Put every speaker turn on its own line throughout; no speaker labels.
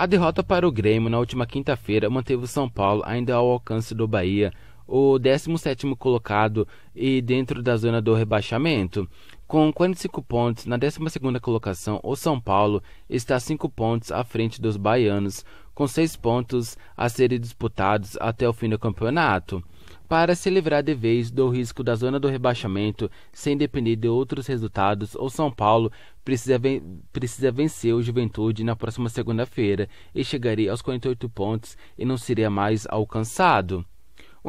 A derrota para o Grêmio na última quinta-feira manteve o São Paulo ainda ao alcance do Bahia, o 17º colocado e dentro da zona do rebaixamento. Com 45 pontos na 12 colocação, o São Paulo está 5 pontos à frente dos baianos, com 6 pontos a serem disputados até o fim do campeonato para se livrar de vez do risco da zona do rebaixamento sem depender de outros resultados, o São Paulo precisa, ven precisa vencer o Juventude na próxima segunda-feira e chegaria aos 48 pontos e não seria mais alcançado.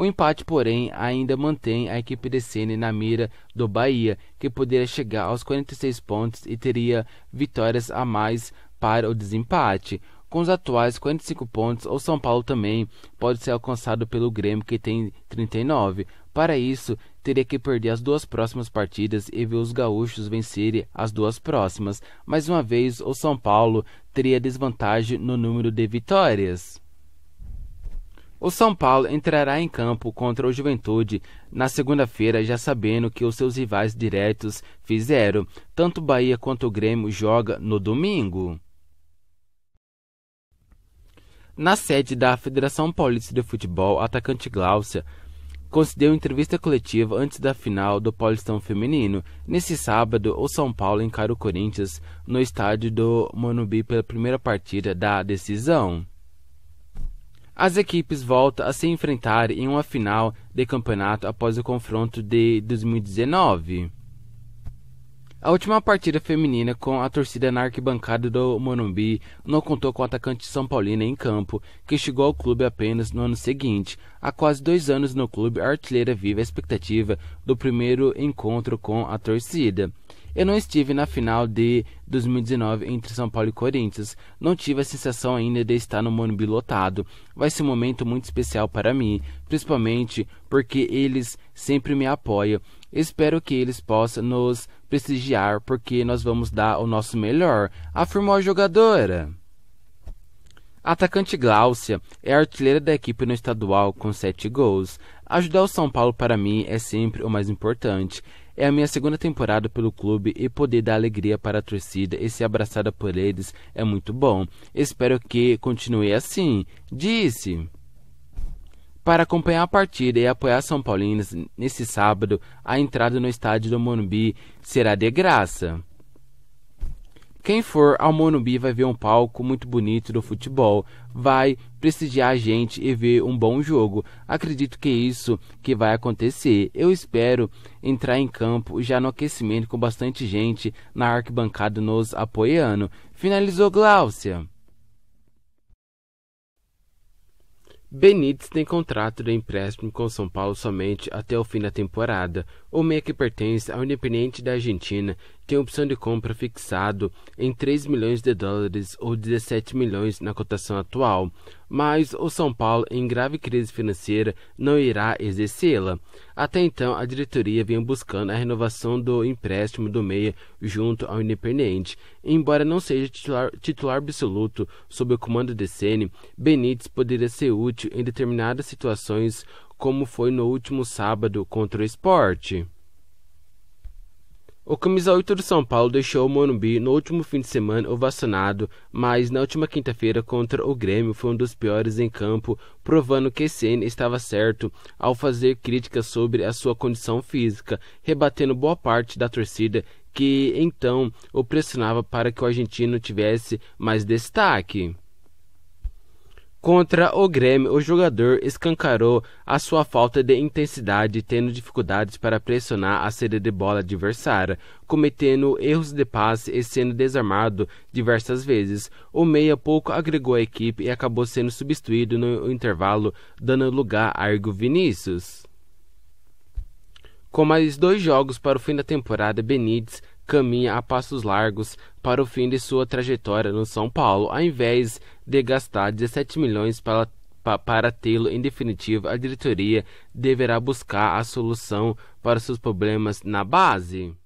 O empate, porém, ainda mantém a equipe de Ceni na mira do Bahia, que poderia chegar aos 46 pontos e teria vitórias a mais para o desempate. Com os atuais 45 pontos, o São Paulo também pode ser alcançado pelo Grêmio, que tem 39. Para isso, teria que perder as duas próximas partidas e ver os gaúchos vencerem as duas próximas. Mais uma vez, o São Paulo teria desvantagem no número de vitórias. O São Paulo entrará em campo contra o Juventude na segunda-feira, já sabendo que os seus rivais diretos fizeram. Tanto Bahia quanto o Grêmio joga no domingo. Na sede da Federação Paulista de Futebol, atacante Gláucia concedeu entrevista coletiva antes da final do Paulistão Feminino. Nesse sábado, o São Paulo encara o Corinthians no estádio do Manubi pela primeira partida da decisão. As equipes voltam a se enfrentar em uma final de campeonato após o confronto de 2019. A última partida feminina com a torcida na arquibancada do Morumbi não contou com o atacante São Paulino em campo, que chegou ao clube apenas no ano seguinte. Há quase dois anos no clube, a artilheira vive a expectativa do primeiro encontro com a torcida. Eu não estive na final de 2019 entre São Paulo e Corinthians. Não tive a sensação ainda de estar no Morumbi lotado. Vai ser um momento muito especial para mim, principalmente porque eles sempre me apoiam. Espero que eles possam nos prestigiar porque nós vamos dar o nosso melhor, afirmou a jogadora. atacante Gláucia é a artilheira da equipe no estadual com sete gols. Ajudar o São Paulo para mim é sempre o mais importante. É a minha segunda temporada pelo clube e poder dar alegria para a torcida e ser abraçada por eles é muito bom. Espero que continue assim, disse. Para acompanhar a partida e apoiar São Paulinas nesse sábado, a entrada no estádio do Morumbi será de graça. Quem for ao Monubi vai ver um palco muito bonito do futebol, vai prestigiar a gente e ver um bom jogo. Acredito que é isso que vai acontecer. Eu espero entrar em campo já no aquecimento com bastante gente na arquibancada nos apoiando. Finalizou Gláucia. Benítez tem contrato de empréstimo com São Paulo somente até o fim da temporada. O meia que pertence ao Independente da Argentina tem opção de compra fixado em 3 milhões de dólares ou 17 milhões na cotação atual, mas o São Paulo, em grave crise financeira, não irá exercê-la. Até então, a diretoria vinha buscando a renovação do empréstimo do Meia junto ao Independente. Embora não seja titular, titular absoluto sob o comando de Sene, Benítez poderia ser útil em determinadas situações, como foi no último sábado contra o esporte. O camisa 8 do São Paulo deixou o Morumbi no último fim de semana ovacionado, mas na última quinta-feira contra o Grêmio foi um dos piores em campo, provando que CN estava certo ao fazer críticas sobre a sua condição física, rebatendo boa parte da torcida que então o pressionava para que o argentino tivesse mais destaque. Contra o Grêmio, o jogador escancarou a sua falta de intensidade, tendo dificuldades para pressionar a sede de bola adversária, cometendo erros de passe e sendo desarmado diversas vezes. O meia pouco agregou a equipe e acabou sendo substituído no intervalo, dando lugar a Argo Vinícius. Com mais dois jogos para o fim da temporada, Benítez caminha a passos largos para o fim de sua trajetória no São Paulo, ao invés de gastar 17 milhões para, para tê-lo em definitivo, a diretoria deverá buscar a solução para seus problemas na base.